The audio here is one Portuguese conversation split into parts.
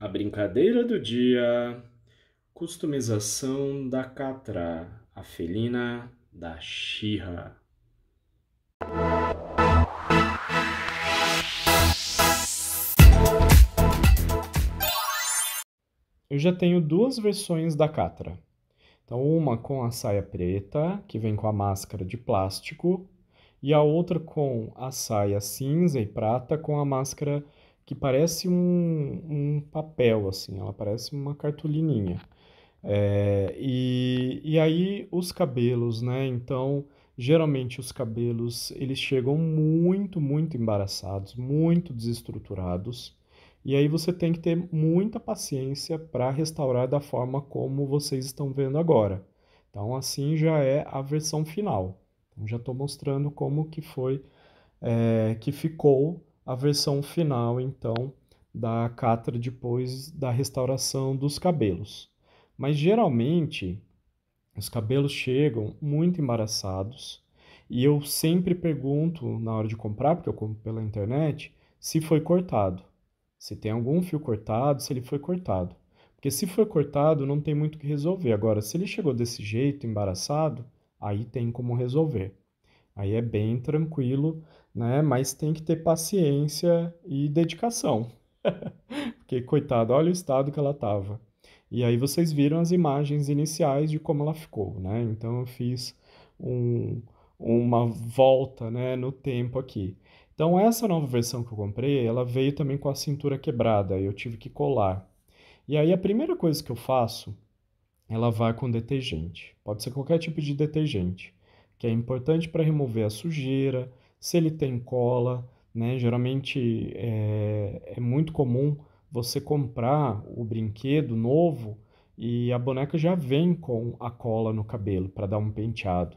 A brincadeira do dia: customização da catra, a felina da xirra. Eu já tenho duas versões da catra. Então, uma com a saia preta, que vem com a máscara de plástico, e a outra com a saia cinza e prata com a máscara que parece um, um papel, assim, ela parece uma cartolininha. É, e, e aí os cabelos, né? Então, geralmente os cabelos, eles chegam muito, muito embaraçados, muito desestruturados. E aí você tem que ter muita paciência para restaurar da forma como vocês estão vendo agora. Então, assim já é a versão final. Então, já estou mostrando como que foi, é, que ficou a versão final, então, da catra depois da restauração dos cabelos. Mas geralmente os cabelos chegam muito embaraçados e eu sempre pergunto na hora de comprar, porque eu compro pela internet, se foi cortado. Se tem algum fio cortado, se ele foi cortado. Porque se foi cortado, não tem muito o que resolver. Agora, se ele chegou desse jeito, embaraçado, aí tem como resolver. Aí é bem tranquilo né? Mas tem que ter paciência e dedicação. Porque, coitada, olha o estado que ela estava. E aí vocês viram as imagens iniciais de como ela ficou, né? Então eu fiz um, uma volta né, no tempo aqui. Então essa nova versão que eu comprei, ela veio também com a cintura quebrada, eu tive que colar. E aí a primeira coisa que eu faço, ela vai com detergente. Pode ser qualquer tipo de detergente, que é importante para remover a sujeira, se ele tem cola, né? Geralmente é, é muito comum você comprar o brinquedo novo e a boneca já vem com a cola no cabelo para dar um penteado.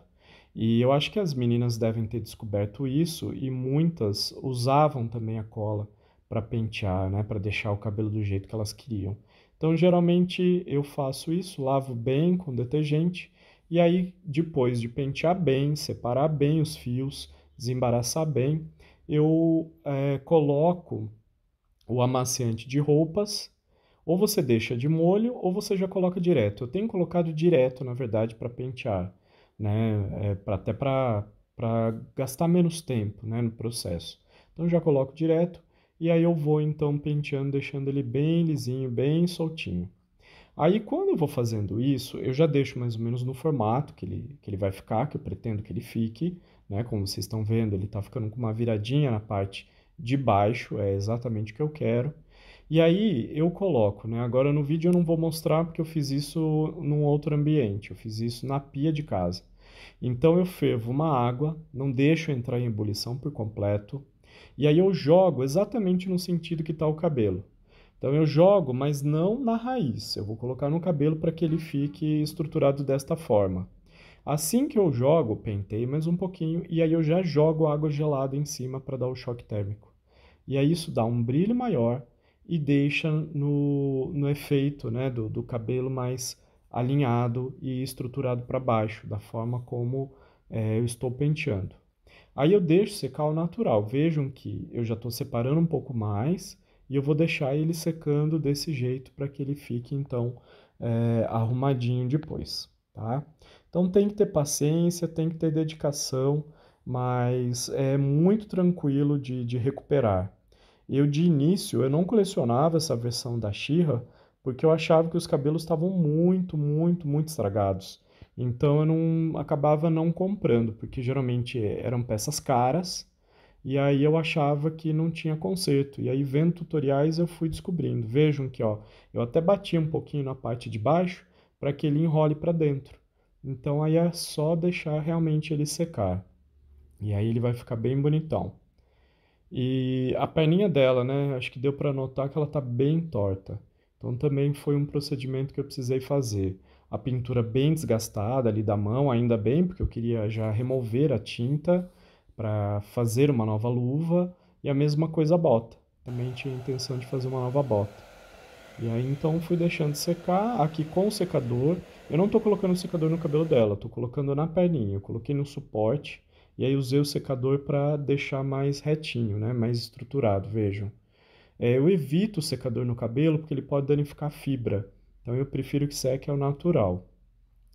E eu acho que as meninas devem ter descoberto isso e muitas usavam também a cola para pentear, né, para deixar o cabelo do jeito que elas queriam. Então, geralmente eu faço isso, lavo bem com detergente e aí depois de pentear bem, separar bem os fios, desembaraçar bem, eu é, coloco o amaciante de roupas, ou você deixa de molho, ou você já coloca direto. Eu tenho colocado direto, na verdade, para pentear, né? É, pra, até para gastar menos tempo né, no processo. Então já coloco direto e aí eu vou então penteando, deixando ele bem lisinho, bem soltinho. Aí, quando eu vou fazendo isso, eu já deixo mais ou menos no formato que ele, que ele vai ficar, que eu pretendo que ele fique. Né? Como vocês estão vendo, ele está ficando com uma viradinha na parte de baixo, é exatamente o que eu quero. E aí eu coloco, né? Agora no vídeo eu não vou mostrar porque eu fiz isso num outro ambiente, eu fiz isso na pia de casa. Então eu fervo uma água, não deixo entrar em ebulição por completo, e aí eu jogo exatamente no sentido que está o cabelo. Então eu jogo, mas não na raiz. Eu vou colocar no cabelo para que ele fique estruturado desta forma. Assim que eu jogo, pentei mais um pouquinho e aí eu já jogo água gelada em cima para dar o choque térmico. E aí isso dá um brilho maior e deixa no, no efeito né, do, do cabelo mais alinhado e estruturado para baixo, da forma como é, eu estou penteando. Aí eu deixo secar o natural. Vejam que eu já estou separando um pouco mais e eu vou deixar ele secando desse jeito para que ele fique então é, arrumadinho depois, tá? Então tem que ter paciência, tem que ter dedicação, mas é muito tranquilo de, de recuperar. Eu de início eu não colecionava essa versão da Xirra porque eu achava que os cabelos estavam muito, muito, muito estragados. Então eu não acabava não comprando, porque geralmente eram peças caras e aí eu achava que não tinha conserto. E aí vendo tutoriais eu fui descobrindo. Vejam que ó, eu até bati um pouquinho na parte de baixo para que ele enrole para dentro. Então aí é só deixar realmente ele secar. E aí ele vai ficar bem bonitão. E a perninha dela, né, acho que deu para notar que ela tá bem torta. Então também foi um procedimento que eu precisei fazer. A pintura bem desgastada ali da mão, ainda bem, porque eu queria já remover a tinta para fazer uma nova luva e a mesma coisa a bota. Também tinha a intenção de fazer uma nova bota. E aí então fui deixando secar aqui com o secador. Eu não estou colocando o secador no cabelo dela, estou colocando na perninha. Eu coloquei no suporte e aí usei o secador para deixar mais retinho, né? mais estruturado, vejam. É, eu evito o secador no cabelo porque ele pode danificar a fibra. Então eu prefiro que seque ao natural.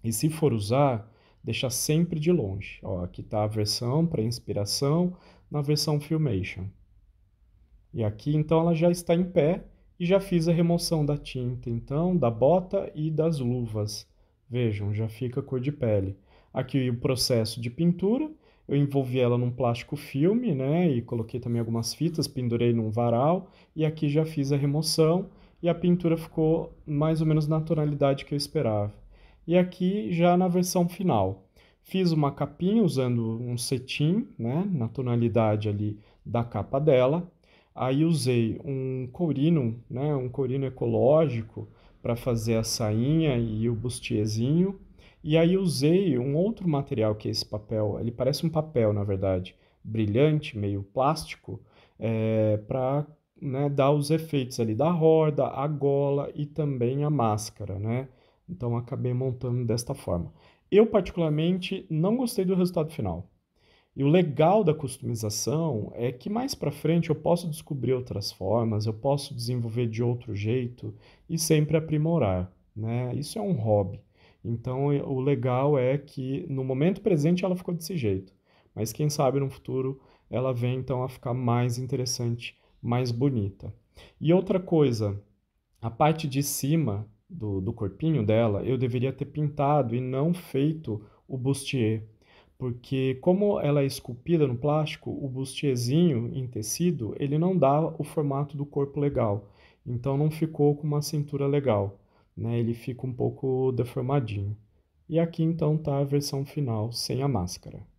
E se for usar, deixar sempre de longe. Ó, aqui está a versão para inspiração na versão Filmation. E aqui então ela já está em pé e já fiz a remoção da tinta então, da bota e das luvas. Vejam, já fica cor de pele. Aqui o processo de pintura, eu envolvi ela num plástico filme, né, e coloquei também algumas fitas, pendurei num varal, e aqui já fiz a remoção, e a pintura ficou mais ou menos na tonalidade que eu esperava. E aqui já na versão final. Fiz uma capinha usando um cetim, né, na tonalidade ali da capa dela. Aí usei um corino né, um corino ecológico para fazer a sainha e o bustiezinho. E aí usei um outro material que é esse papel. Ele parece um papel, na verdade, brilhante, meio plástico, é, para né, dar os efeitos ali da roda, a gola e também a máscara, né? Então acabei montando desta forma. Eu particularmente não gostei do resultado final. E o legal da customização é que mais para frente eu posso descobrir outras formas, eu posso desenvolver de outro jeito e sempre aprimorar, né? Isso é um hobby. Então o legal é que no momento presente ela ficou desse jeito, mas quem sabe no futuro ela vem então a ficar mais interessante, mais bonita. E outra coisa, a parte de cima do, do corpinho dela, eu deveria ter pintado e não feito o bustier. Porque como ela é esculpida no plástico, o bustiezinho em tecido, ele não dá o formato do corpo legal. Então não ficou com uma cintura legal, né? Ele fica um pouco deformadinho. E aqui então tá a versão final sem a máscara.